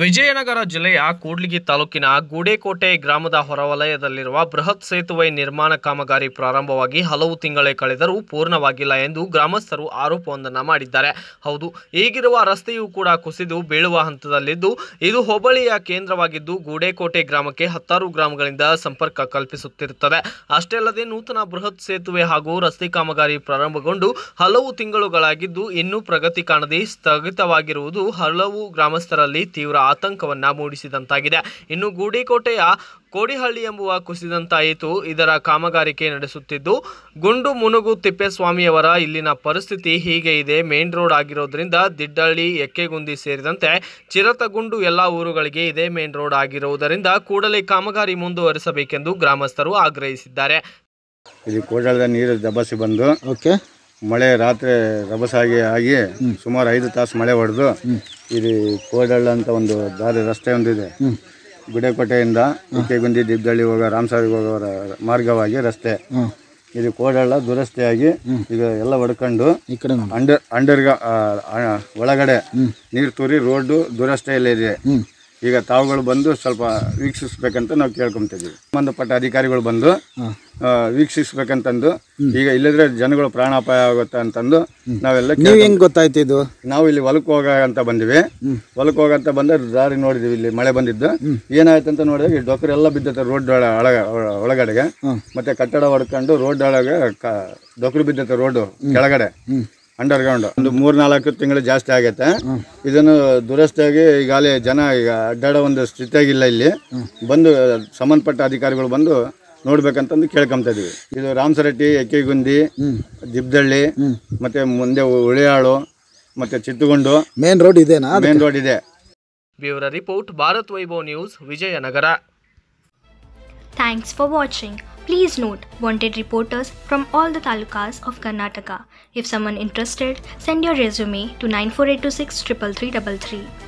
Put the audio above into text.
ವಿಜಯನಗರ ಜಿಲ್ಲೆಯ ಕೂಡ್ಲಿಗಿ ತಾಲೂಕಿನ ಗೂಡೇಕೋಟೆ ಗ್ರಾಮದ ಹೊರವಲಯದಲ್ಲಿರುವ ಬೃಹತ್ ಸೇತುವೆ ನಿರ್ಮಾಣ ಕಾಮಗಾರಿ ಪ್ರಾರಂಭವಾಗಿ ಹಲವು ತಿಂಗಳೇ ಕಳೆದರೂ ಪೂರ್ಣವಾಗಿಲ್ಲ ಎಂದು ಗ್ರಾಮಸ್ಥರು ಆರೋಪವೊಂದನ್ನು ಮಾಡಿದ್ದಾರೆ ಹೌದು ಈಗಿರುವ ರಸ್ತೆಯೂ ಕೂಡ ಕುಸಿದು ಬೀಳುವ ಹಂತದಲ್ಲಿದ್ದು ಇದು ಹೋಬಳಿಯ ಕೇಂದ್ರವಾಗಿದ್ದು ಗೂಡೇಕೋಟೆ ಗ್ರಾಮಕ್ಕೆ ಹತ್ತಾರು ಗ್ರಾಮಗಳಿಂದ ಸಂಪರ್ಕ ಕಲ್ಪಿಸುತ್ತಿರುತ್ತದೆ ಅಷ್ಟೇ ಅಲ್ಲದೆ ನೂತನ ಬೃಹತ್ ಸೇತುವೆ ಹಾಗೂ ರಸ್ತೆ ಕಾಮಗಾರಿ ಪ್ರಾರಂಭಗೊಂಡು ಹಲವು ತಿಂಗಳುಗಳಾಗಿದ್ದು ಇನ್ನೂ ಪ್ರಗತಿ ಕಾಣದೇ ಸ್ಥಗಿತವಾಗಿರುವುದು ಹಲವು ಗ್ರಾಮಸ್ಥರಲ್ಲಿ ತೀವ್ರ ಆತಂಕವನ್ನು ಮೂಡಿಸಿದಂತಾಗಿದೆ ಇನ್ನು ಗೂಡಿಕೋಟೆಯ ಕೋಡಿಹಳ್ಳಿ ಎಂಬುವ ಕುಸಿದಂತಾಯಿತು ಇದರ ಕಾಮಗಾರಿಕೆ ನಡೆಸುತ್ತಿದ್ದು ಗುಂಡು ಮುನುಗು ತಿಪ್ಪೇಸ್ವಾಮಿಯವರ ಇಲ್ಲಿನ ಪರಿಸ್ಥಿತಿ ಹೀಗೆ ಇದೆ ಮೇನ್ ರೋಡ್ ಆಗಿರೋದ್ರಿಂದ ದಿಡ್ಡಳ್ಳಿ ಎಕ್ಕೆಗುಂದಿ ಸೇರಿದಂತೆ ಚಿರತಗುಂಡು ಎಲ್ಲ ಊರುಗಳಿಗೆ ಇದೆ ಮೇನ್ ರೋಡ್ ಆಗಿರುವುದರಿಂದ ಕೂಡಲೇ ಕಾಮಗಾರಿ ಮುಂದುವರಿಸಬೇಕೆಂದು ಗ್ರಾಮಸ್ಥರು ಆಗ್ರಹಿಸಿದ್ದಾರೆ ಇಲ್ಲಿ ಕೋಡಳದ ನೀರು ದಬಸಿ ಬಂದು ಓಕೆ ಮಳೆ ರಾತ್ರಿ ರಭಸಾಗಿ ಆಗಿ ಸುಮಾರು ಐದು ತಾಸು ಮಳೆ ಹೊಡೆದು ಇದು ಕೋಡಳ್ಳ ಅಂತ ಒಂದು ದಾರಿ ರಸ್ತೆ ಒಂದಿದೆ ಗುಡೇಕೋಟೆಯಿಂದ ಗುಂದಿ ದಿಬ್ಬಳ್ಳಿ ಹೋಗೋ ರಾಮಸಾರಿಗೆ ಹೋಗೋ ಮಾರ್ಗವಾಗಿ ರಸ್ತೆ ಇದು ಕೋಡಳ್ಳ ದುರಸ್ತಿಯಾಗಿ ಈಗ ಎಲ್ಲ ಹೊಡ್ಕೊಂಡು ಅಂಡರ್ ಅಂಡರ್ ಒಳಗಡೆ ನೀರು ತೂರಿ ರೋಡ್ ದುರಸ್ತಿಯಲ್ಲಿದೆ ಈಗ ತಾವುಗಳು ಬಂದು ಸ್ವಲ್ಪ ವೀಕ್ಷಿಸ್ಬೇಕಂತ ನಾವು ಕೇಳ್ಕೊಂತಿದ್ದೀವಿ ಸಂಬಂಧಪಟ್ಟ ಅಧಿಕಾರಿಗಳು ಬಂದು ವೀಕ್ಷಿಸ್ಬೇಕಂತಂದು ಈಗ ಇಲ್ಲದ್ರೆ ಜನಗಳು ಪ್ರಾಣಾಪಾಯ ಆಗುತ್ತೆ ಅಂತಂದು ನಾವೆಲ್ಲ ಗೊತ್ತಾಯ್ತು ಇದು ನಾವು ಇಲ್ಲಿ ಹೊಲಕ್ಕೆ ಹೋಗ ಅಂತ ಬಂದಿವಿ ಹೊಲಕ್ಕೆ ಹೋಗಂತ ಬಂದ್ರೆ ದಾರಿ ನೋಡಿದಿವಿ ಇಲ್ಲಿ ಮಳೆ ಬಂದಿದ್ದು ಏನಾಯ್ತು ಅಂತ ನೋಡಿದಾಗ ಡಾಕ್ಟರ್ ಎಲ್ಲ ಬಿದ್ದತೆ ರೋಡ್ ಒಳಗ ಒಳಗಡೆಗೆ ಮತ್ತೆ ಕಟ್ಟಡ ಹೊಡ್ಕೊಂಡು ರೋಡ್ ಒಳಗೆ ಡೊಕ್ರು ಬಿದ್ದತೆ ರೋಡ್ ಕೆಳಗಡೆ ಗ್ರೌಂಡ್ ಒಂದು ಮೂರ್ನಾಲ್ಕು ತಿಂಗಳು ಜಾಸ್ತಿ ಆಗತ್ತೆ ಇದನ್ನು ದುರಸ್ತಿಯಾಗಿ ಈಗಾಗಲೇ ಜನ ಈಗ ಅಡ್ಡಾಡೋ ಒಂದು ಸ್ಥಿತಿಯಾಗಿಲ್ಲ ಇಲ್ಲಿ ಬಂದು ಸಂಬಂಧಪಟ್ಟ ಅಧಿಕಾರಿಗಳು ಬಂದು ನೋಡ್ಬೇಕಂತಂದು ಕೇಳ್ಕೊಂತ ಇದೀವಿ ಇದು ರಾಮಸರಟ್ಟಿ ಎಕ್ಕೆಗುಂದಿ ದಿಬ್ದಳ್ಳಿ ಮತ್ತೆ ಮುಂದೆ ಉಳಿಯಾಳು ಮತ್ತೆ ಚಿತ್ತಗೊಂಡು ಮೇನ್ ರೋಡ್ ಇದೆನಾ ಮೇನ್ ರೋಡ್ ಇದೆ bureau report Bharat Vaibhav news Vijayanagara Thanks for watching. Please note, wanted reporters from all the talukas of Karnataka. If someone interested, send your resume to 94826 3333.